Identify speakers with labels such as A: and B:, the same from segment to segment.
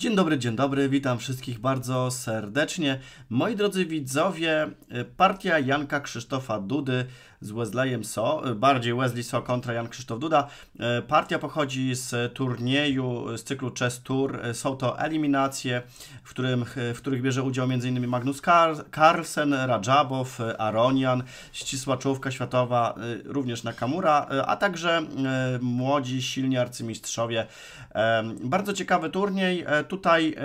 A: Dzień dobry, dzień dobry, witam wszystkich bardzo serdecznie. Moi drodzy widzowie, y, partia Janka Krzysztofa Dudy z Wesleyem So, y, bardziej Wesley So kontra Jan Krzysztof Duda. Y, partia pochodzi z turnieju, z cyklu Chess Tour. Są to eliminacje, w, którym, w których bierze udział m.in. Magnus Carlsen, Rajabow, Aronian, ścisła czołówka światowa, również Nakamura, a także młodzi, silni arcymistrzowie. Bardzo ciekawy turniej. E, tutaj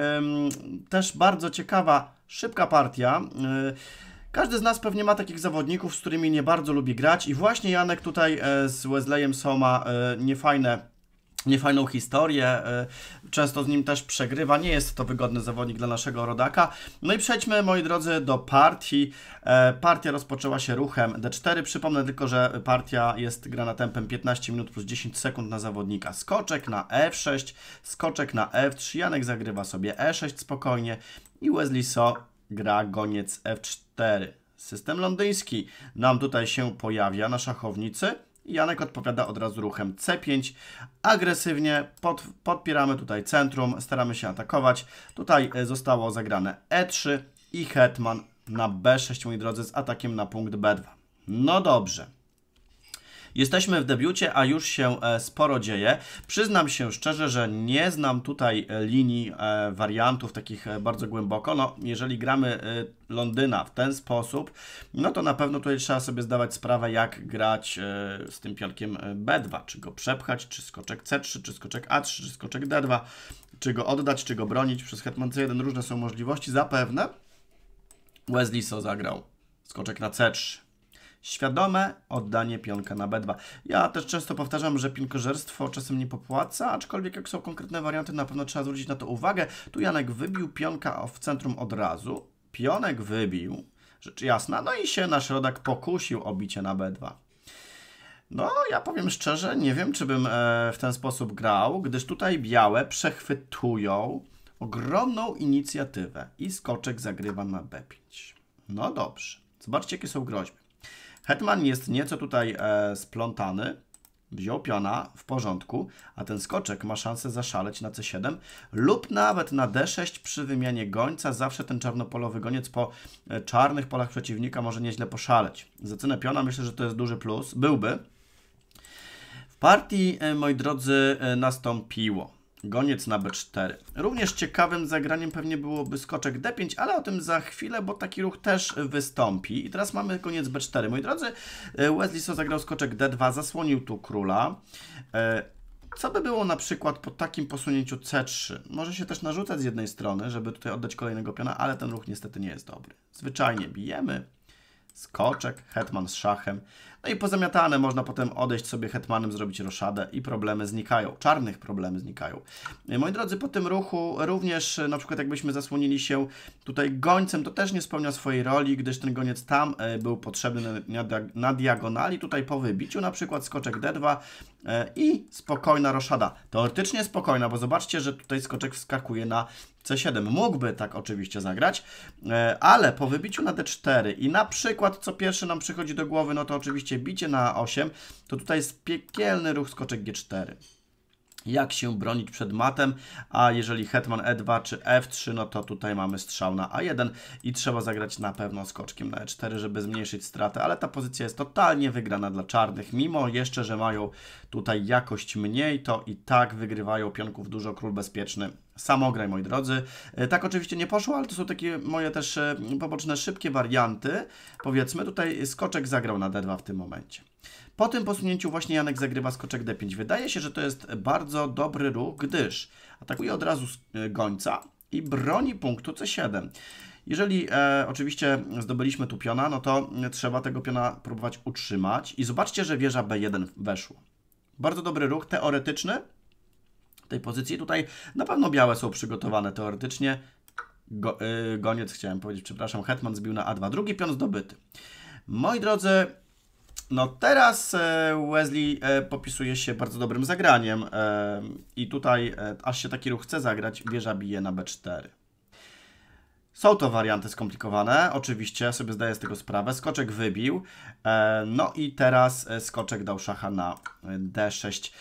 A: też bardzo ciekawa, szybka partia. E, każdy z nas pewnie ma takich zawodników, z którymi nie bardzo lubi grać i właśnie Janek tutaj e, z Wesleyem Soma e, niefajne niefajną historię, y, często z nim też przegrywa, nie jest to wygodny zawodnik dla naszego rodaka. No i przejdźmy, moi drodzy, do partii. E, partia rozpoczęła się ruchem D4. Przypomnę tylko, że partia jest grana tempem 15 minut plus 10 sekund na zawodnika. Skoczek na F6, skoczek na F3, Janek zagrywa sobie E6 spokojnie i Wesley So gra goniec F4. System londyński nam tutaj się pojawia na szachownicy. Janek odpowiada od razu ruchem C5. Agresywnie pod, podpieramy tutaj centrum, staramy się atakować. Tutaj e, zostało zagrane E3 i hetman na B6, moi drodzy, z atakiem na punkt B2. No dobrze. Jesteśmy w debiucie, a już się e, sporo dzieje. Przyznam się szczerze, że nie znam tutaj e, linii e, wariantów takich bardzo głęboko. No, jeżeli gramy Londyna w ten sposób, no to na pewno tutaj trzeba sobie zdawać sprawę, jak grać z tym pionkiem B2. Czy go przepchać, czy skoczek C3, czy skoczek A3, czy skoczek D2. Czy go oddać, czy go bronić przez hetman C1. Różne są możliwości. Zapewne Wesley So zagrał skoczek na C3 Świadome oddanie pionka na B2. Ja też często powtarzam, że pinkożerstwo czasem nie popłaca, aczkolwiek jak są konkretne warianty, na pewno trzeba zwrócić na to uwagę. Tu Janek wybił pionka w centrum od razu. Pionek wybił, rzecz jasna, no i się nasz rodak pokusił o bicie na B2. No, ja powiem szczerze, nie wiem, czy bym e, w ten sposób grał, gdyż tutaj białe przechwytują ogromną inicjatywę i skoczek zagrywa na B5. No dobrze, zobaczcie, jakie są groźby. Hetman jest nieco tutaj e, splątany. Wziął piona, w porządku, a ten skoczek ma szansę zaszaleć na C7 lub nawet na D6 przy wymianie gońca. Zawsze ten czarnopolowy goniec po e, czarnych polach przeciwnika może nieźle poszaleć. Za cenę piona myślę, że to jest duży plus. Byłby. W partii, e, moi drodzy, e, nastąpiło Goniec na B4. Również ciekawym zagraniem pewnie byłoby skoczek D5, ale o tym za chwilę, bo taki ruch też wystąpi. I teraz mamy koniec B4. Moi drodzy, e, Wesley so zagrał skoczek D2, zasłonił tu króla. E, co by było na przykład po takim posunięciu C3? Może się też narzucać z jednej strony, żeby tutaj oddać kolejnego piona, ale ten ruch niestety nie jest dobry. Zwyczajnie bijemy, skoczek, hetman z szachem. No i pozamiatane, można potem odejść sobie hetmanem, zrobić roszadę i problemy znikają. Czarnych problemy znikają. E, moi drodzy, po tym ruchu również, e, na przykład jakbyśmy zasłonili się tutaj gońcem, to też nie spełnia swojej roli, gdyż ten goniec tam e, był potrzebny na, na diagonali. Tutaj po wybiciu na przykład skoczek D2 i spokojna roszada. Teoretycznie spokojna, bo zobaczcie, że tutaj skoczek wskakuje na C7 mógłby tak oczywiście zagrać, e, ale po wybiciu na D4 i na przykład co pierwsze nam przychodzi do głowy, no to oczywiście bicie na A8, to tutaj jest piekielny ruch skoczek G4 jak się bronić przed matem, a jeżeli hetman e2 czy f3, no to tutaj mamy strzał na a1 i trzeba zagrać na pewno skoczkiem na e4, żeby zmniejszyć stratę, ale ta pozycja jest totalnie wygrana dla czarnych, mimo jeszcze, że mają tutaj jakość mniej, to i tak wygrywają pionków dużo, król bezpieczny samograj, moi drodzy. E, tak oczywiście nie poszło, ale to są takie moje też e, poboczne szybkie warianty. Powiedzmy, tutaj skoczek zagrał na d2 w tym momencie. Po tym posunięciu właśnie Janek zagrywa skoczek d5. Wydaje się, że to jest bardzo dobry ruch, gdyż atakuje od razu e, gońca i broni punktu c7. Jeżeli e, oczywiście zdobyliśmy tu piona, no to trzeba tego piona próbować utrzymać. I zobaczcie, że wieża b1 weszła. Bardzo dobry ruch, teoretyczny tej pozycji. Tutaj na pewno białe są przygotowane teoretycznie. Go, y, goniec chciałem powiedzieć, przepraszam, hetman zbił na a2. Drugi pion zdobyty. Moi drodzy, no teraz e, Wesley e, popisuje się bardzo dobrym zagraniem e, i tutaj aż się taki ruch chce zagrać, wieża bije na b4. Są to warianty skomplikowane, oczywiście, sobie zdaję z tego sprawę. Skoczek wybił, no i teraz skoczek dał szacha na d6.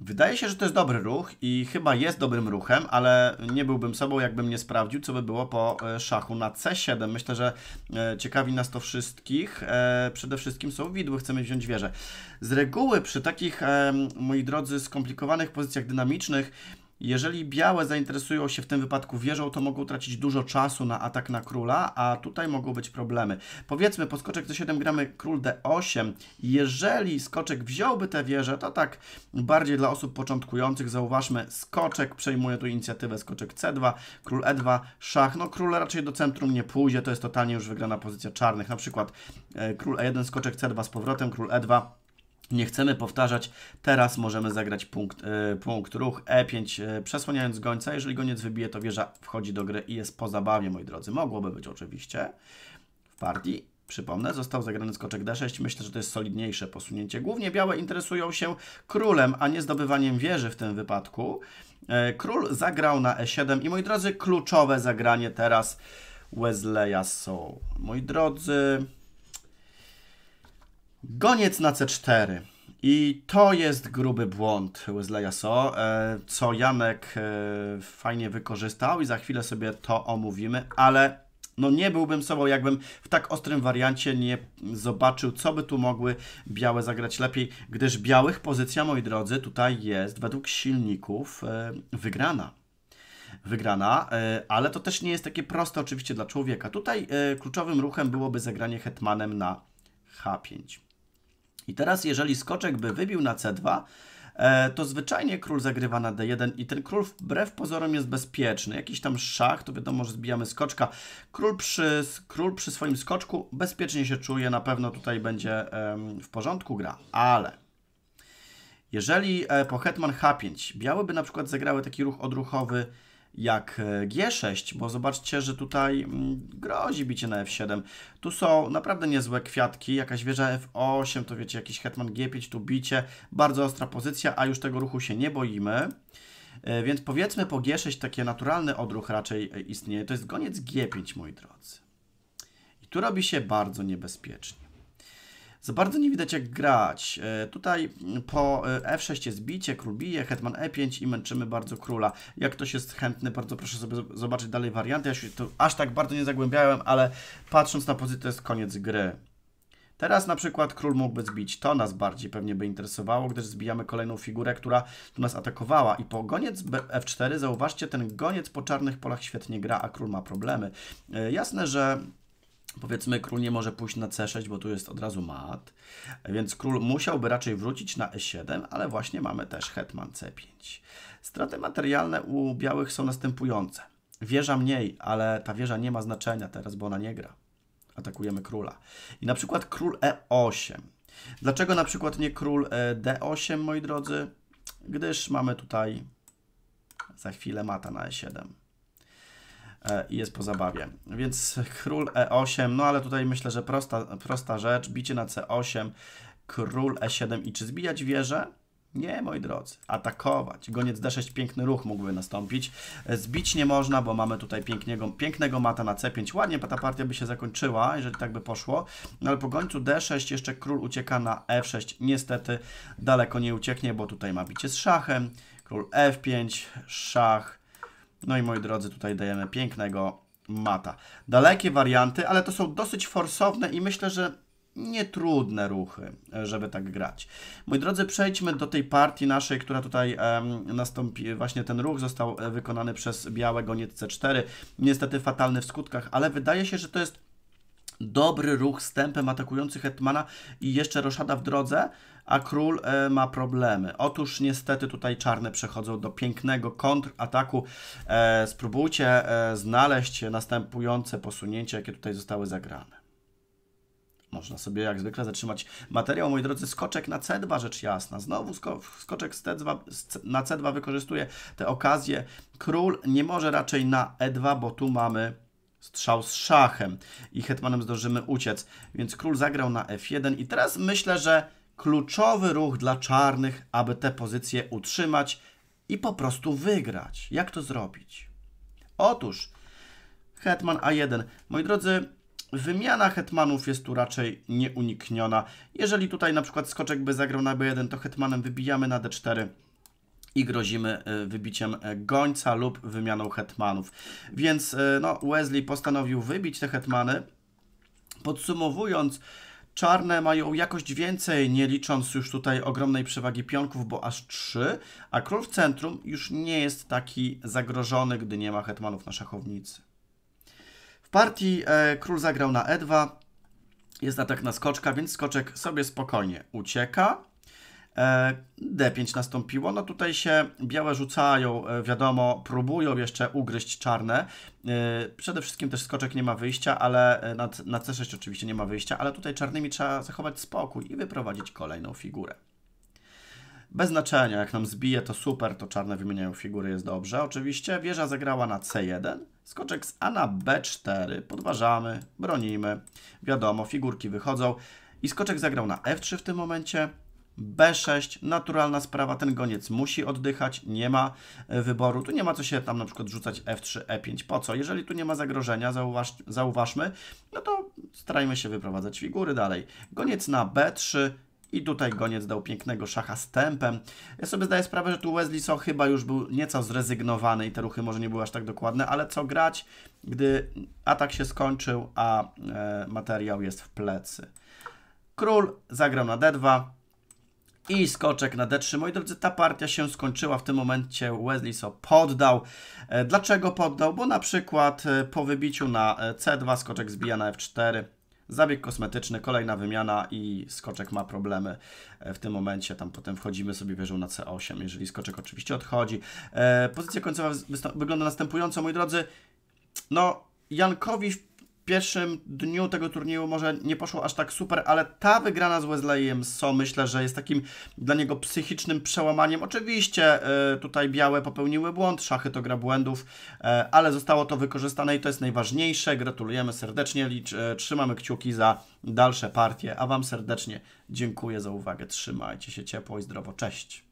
A: Wydaje się, że to jest dobry ruch i chyba jest dobrym ruchem, ale nie byłbym sobą, jakbym nie sprawdził, co by było po e, szachu na C7. Myślę, że e, ciekawi nas to wszystkich. E, przede wszystkim są widły, chcemy wziąć wieżę. Z reguły przy takich, moi drodzy, skomplikowanych pozycjach dynamicznych jeżeli białe zainteresują się w tym wypadku wieżą, to mogą tracić dużo czasu na atak na króla, a tutaj mogą być problemy. Powiedzmy, po skoczek c7 gramy król d8. Jeżeli skoczek wziąłby tę wieżę, to tak bardziej dla osób początkujących. Zauważmy, skoczek przejmuje tu inicjatywę, skoczek c2, król e2, szach. No król raczej do centrum nie pójdzie, to jest totalnie już wygrana pozycja czarnych. Na przykład e, król e1, skoczek c2 z powrotem, król e2, nie chcemy powtarzać. Teraz możemy zagrać punkt, y, punkt ruch E5, y, przesłaniając gońca. Jeżeli goniec wybije, to wieża wchodzi do gry i jest po zabawie, moi drodzy. Mogłoby być oczywiście w partii. Przypomnę, został zagrany skoczek D6. Myślę, że to jest solidniejsze posunięcie. Głównie białe interesują się królem, a nie zdobywaniem wieży w tym wypadku. Y, król zagrał na E7 i moi drodzy, kluczowe zagranie teraz Wesleya Soul. Moi drodzy, Goniec na C4. I to jest gruby błąd Wesley'a So, e, co Janek e, fajnie wykorzystał i za chwilę sobie to omówimy, ale no nie byłbym sobą, jakbym w tak ostrym wariancie nie zobaczył, co by tu mogły białe zagrać lepiej, gdyż białych pozycja, moi drodzy, tutaj jest według silników e, wygrana wygrana, ale to też nie jest takie proste oczywiście dla człowieka. Tutaj kluczowym ruchem byłoby zagranie hetmanem na H5. I teraz, jeżeli skoczek by wybił na C2, e, to zwyczajnie król zagrywa na D1 i ten król wbrew pozorom jest bezpieczny. Jakiś tam szach, to wiadomo, że zbijamy skoczka. Król przy, król przy swoim skoczku bezpiecznie się czuje, na pewno tutaj będzie w porządku gra, ale... Jeżeli e, po hetman H5 białe by na przykład zagrały taki ruch odruchowy jak e, G6, bo zobaczcie, że tutaj mm, grozi bicie na F7. Tu są naprawdę niezłe kwiatki, jakaś wieża F8, to wiecie, jakiś hetman G5, tu bicie, bardzo ostra pozycja, a już tego ruchu się nie boimy. E, więc powiedzmy po G6 taki naturalny odruch raczej e, istnieje. To jest goniec G5, moi drodzy. I tu robi się bardzo niebezpiecznie. Za bardzo nie widać jak grać. E, tutaj po e, F6 jest bicie, król bije, hetman E5 i męczymy bardzo króla. Jak ktoś jest chętny, bardzo proszę sobie zobaczyć dalej warianty. Ja się tu aż tak bardzo nie zagłębiałem, ale patrząc na pozycję to jest koniec gry. Teraz na przykład król mógłby zbić. To nas bardziej pewnie by interesowało, gdyż zbijamy kolejną figurę, która tu nas atakowała. I po goniec F4, zauważcie, ten goniec po czarnych polach świetnie gra, a król ma problemy. E, jasne, że Powiedzmy, król nie może pójść na c6, bo tu jest od razu mat, więc król musiałby raczej wrócić na e7, ale właśnie mamy też hetman c5. Straty materialne u białych są następujące. Wieża mniej, ale ta wieża nie ma znaczenia teraz, bo ona nie gra. Atakujemy króla. I na przykład król e8. Dlaczego na przykład nie król e, d8, moi drodzy? Gdyż mamy tutaj za chwilę mata na e7. E, i jest po zabawie. Więc król e8, no ale tutaj myślę, że prosta, prosta rzecz, bicie na c8, król e7 i czy zbijać wieżę? Nie, moi drodzy, atakować. Goniec d6, piękny ruch mógłby nastąpić. E, zbić nie można, bo mamy tutaj pięknego, pięknego mata na c5. Ładnie ta partia by się zakończyła, jeżeli tak by poszło. No ale po gońcu d6 jeszcze król ucieka na f6. E Niestety daleko nie ucieknie, bo tutaj ma bicie z szachem. Król f5, szach, no i moi drodzy, tutaj dajemy pięknego mata. Dalekie warianty, ale to są dosyć forsowne i myślę, że nietrudne ruchy, żeby tak grać. Moi drodzy, przejdźmy do tej partii naszej, która tutaj um, nastąpi, właśnie ten ruch został e, wykonany przez białe nie C4, niestety fatalny w skutkach, ale wydaje się, że to jest dobry ruch z tempem atakujący Hetmana i jeszcze Roszada w drodze, a król e, ma problemy. Otóż niestety tutaj czarne przechodzą do pięknego kontrataku. ataku e, spróbujcie e, znaleźć następujące posunięcia, jakie tutaj zostały zagrane. Można sobie jak zwykle zatrzymać materiał, moi drodzy, skoczek na C2, rzecz jasna. Znowu sko skoczek z C2, z na C2 wykorzystuje tę okazję. Król nie może raczej na E2, bo tu mamy strzał z szachem i hetmanem zdążymy uciec. Więc król zagrał na F1 i teraz myślę, że kluczowy ruch dla czarnych, aby te pozycje utrzymać i po prostu wygrać. Jak to zrobić? Otóż hetman A1. Moi drodzy, wymiana hetmanów jest tu raczej nieunikniona. Jeżeli tutaj na przykład skoczek by zagrał na B1, to hetmanem wybijamy na D4 i grozimy e, wybiciem e, gońca lub wymianą hetmanów. Więc e, no, Wesley postanowił wybić te hetmany. Podsumowując, Czarne mają jakość więcej, nie licząc już tutaj ogromnej przewagi pionków, bo aż 3, a król w centrum już nie jest taki zagrożony, gdy nie ma hetmanów na szachownicy. W partii e, król zagrał na e2, jest atak na skoczka, więc skoczek sobie spokojnie ucieka, E, D5 nastąpiło. No tutaj się białe rzucają, e, wiadomo, próbują jeszcze ugryźć czarne. E, przede wszystkim też skoczek nie ma wyjścia, ale na, na C6 oczywiście nie ma wyjścia, ale tutaj czarnymi trzeba zachować spokój i wyprowadzić kolejną figurę. Bez znaczenia, jak nam zbije to super, to czarne wymieniają figury, jest dobrze. Oczywiście wieża zagrała na C1, skoczek z A na B4, podważamy, bronimy, wiadomo, figurki wychodzą i skoczek zagrał na F3 w tym momencie, B6, naturalna sprawa, ten goniec musi oddychać, nie ma e, wyboru, tu nie ma co się tam na przykład rzucać F3, E5, po co? Jeżeli tu nie ma zagrożenia, zauważ, zauważmy, no to starajmy się wyprowadzać figury dalej. Goniec na B3, i tutaj goniec dał pięknego szacha z tempem. Ja sobie zdaję sprawę, że tu Wesley So chyba już był nieco zrezygnowany i te ruchy może nie były aż tak dokładne, ale co grać, gdy atak się skończył, a e, materiał jest w plecy. Król zagrał na D2, i skoczek na D3. Moi drodzy, ta partia się skończyła. W tym momencie Wesley so poddał. E, dlaczego poddał? Bo na przykład e, po wybiciu na e, C2 skoczek zbija na F4. Zabieg kosmetyczny, kolejna wymiana i skoczek ma problemy w tym momencie. Tam potem wchodzimy sobie wieżą na C8, jeżeli skoczek oczywiście odchodzi. Pozycja końcowa wygląda następująco, moi drodzy. No, Jankowi pierwszym dniu tego turnieju może nie poszło aż tak super, ale ta wygrana z Wesleyem So myślę, że jest takim dla niego psychicznym przełamaniem. Oczywiście e, tutaj białe popełniły błąd, szachy to gra błędów, e, ale zostało to wykorzystane i to jest najważniejsze. Gratulujemy serdecznie, licz, e, trzymamy kciuki za dalsze partie, a Wam serdecznie dziękuję za uwagę. Trzymajcie się ciepło i zdrowo. Cześć!